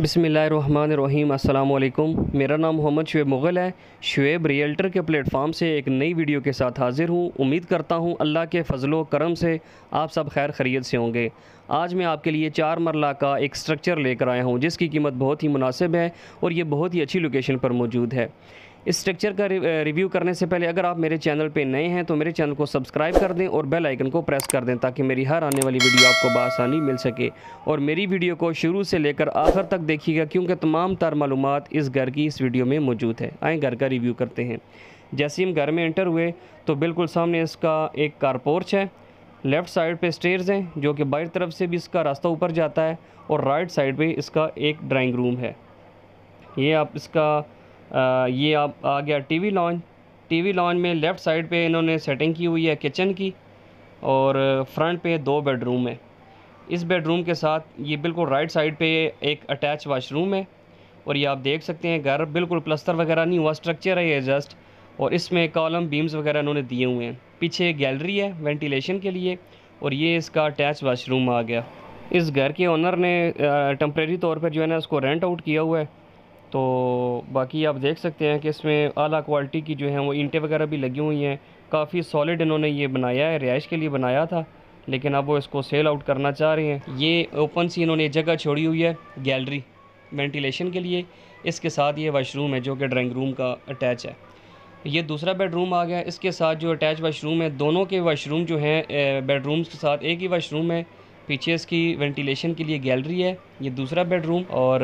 बिसमीम् अल्लाम मेरा नाम मोहम्मद शुएब मुग़ल है शुएब रियल्टर के प्लेटफॉर्म से एक नई वीडियो के साथ हाज़िर हूँ उम्मीद करता हूँ अल्लाह के फजलो करम से आप सब खैर खरीद से होंगे आज मैं आपके लिए चार मरला का एक स्ट्रक्चर लेकर आया हूँ जिसकी कीमत बहुत ही मुनासिब है और ये बहुत ही अच्छी लोकेशन पर मौजूद है इस स्ट्रक्चर का रिव्यू करने से पहले अगर आप मेरे चैनल पर नए हैं तो मेरे चैनल को सब्सक्राइब कर दें और बेल आइकन को प्रेस कर दें ताकि मेरी हर आने वाली वीडियो आपको बसानी मिल सके और मेरी वीडियो को शुरू से लेकर आखिर तक देखिएगा क्योंकि तमाम तर मालूम इस घर की इस वीडियो में मौजूद है आए घर का रिव्यू करते हैं जैसे हम घर में एंटर हुए तो बिल्कुल सामने इसका एक कारपोर्च है लेफ़्ट साइड पे स्टेयर्स हैं जो कि बाहर तरफ से भी इसका रास्ता ऊपर जाता है और राइट साइड पे इसका एक ड्राइंग रूम है ये आप इसका ये आप आ गया टीवी लॉन्च टीवी लॉन्च में लेफ़्ट साइड पे इन्होंने सेटिंग की हुई है किचन की और फ्रंट पे दो बेडरूम है इस बेडरूम के साथ ये बिल्कुल राइट साइड पे एक अटैच वाशरूम है और ये आप देख सकते हैं घर बिल्कुल प्लस्तर वगैरह नहीं हुआ स्ट्रक्चर है ये जस्ट और इसमें कॉलम बीम्स वगैरह इन्होंने दिए हुए हैं पीछे गैलरी है वेंटिलेशन के लिए और ये इसका अटैच वाशरूम आ गया इस घर के ऑनर ने टम्प्रेरी तौर पर जो है ना उसको रेंट आउट किया हुआ है तो बाकी आप देख सकते हैं कि इसमें आला क्वालिटी की जो है वो ईंटें वगैरह भी लगी हुई हैं काफ़ी सॉलिड इन्होंने ये बनाया है रिहाइश के लिए बनाया था लेकिन अब वो इसको सेल आउट करना चाह रहे हैं ये ओपन सी इन्होंने जगह छोड़ी हुई है गैलरी वेंटिलेशन के लिए इसके साथ ये वाशरूम है जो कि ड्राइंग रूम का अटैच है ये दूसरा बेडरूम आ गया इसके साथ जो अटैच वाशरूम है दोनों के वाशरूम जो हैं बेडरूम्स के साथ एक ही वाशरूम है पीछे इसकी वेंटिलेशन के लिए गैलरी है ये दूसरा बेडरूम और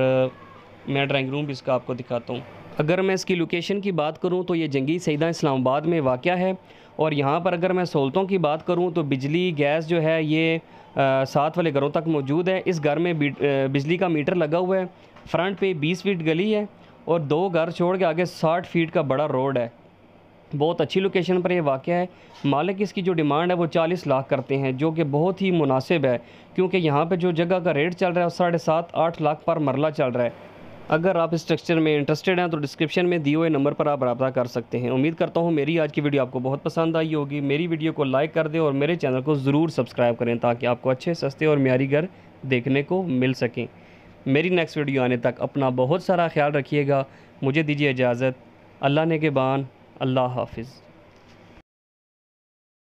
मैं ड्राइंग रूम भी इसका आपको दिखाता हूँ अगर मैं इसकी लोकेशन की बात करूँ तो ये जंगी सईदा इस्लामाबाद में वाक़ है और यहाँ पर अगर मैं सहूलतों की बात करूँ तो बिजली गैस जो है ये सात साथ वाले घरों तक मौजूद है इस घर में बिजली का मीटर लगा हुआ है फ्रंट पे 20 फीट गली है और दो घर छोड़ के आगे 60 फीट का बड़ा रोड है बहुत अच्छी लोकेशन पर यह वाक़ है मालिक इसकी जो डिमांड है वो चालीस लाख करते हैं जो कि बहुत ही मुनासिब है क्योंकि यहाँ पर जो जगह का रेट चल रहा है वो साढ़े सात आठ लाख पर मरला चल रहा है अगर आप स्ट्रक्चर में इंटरेस्टेड हैं तो डिस्क्रिप्शन में दिए हुए नंबर पर आप रबा कर सकते हैं उम्मीद करता हूँ मेरी आज की वीडियो आपको बहुत पसंद आई होगी मेरी वीडियो को लाइक कर दें और मेरे चैनल को ज़रूर सब्सक्राइब करें ताकि आपको अच्छे सस्ते और म्यारी घर देखने को मिल सकें मेरी नेक्स्ट वीडियो आने तक अपना बहुत सारा ख्याल रखिएगा मुझे दीजिए इजाज़त अल्लाह ने के बान अल्लाह हाफिज़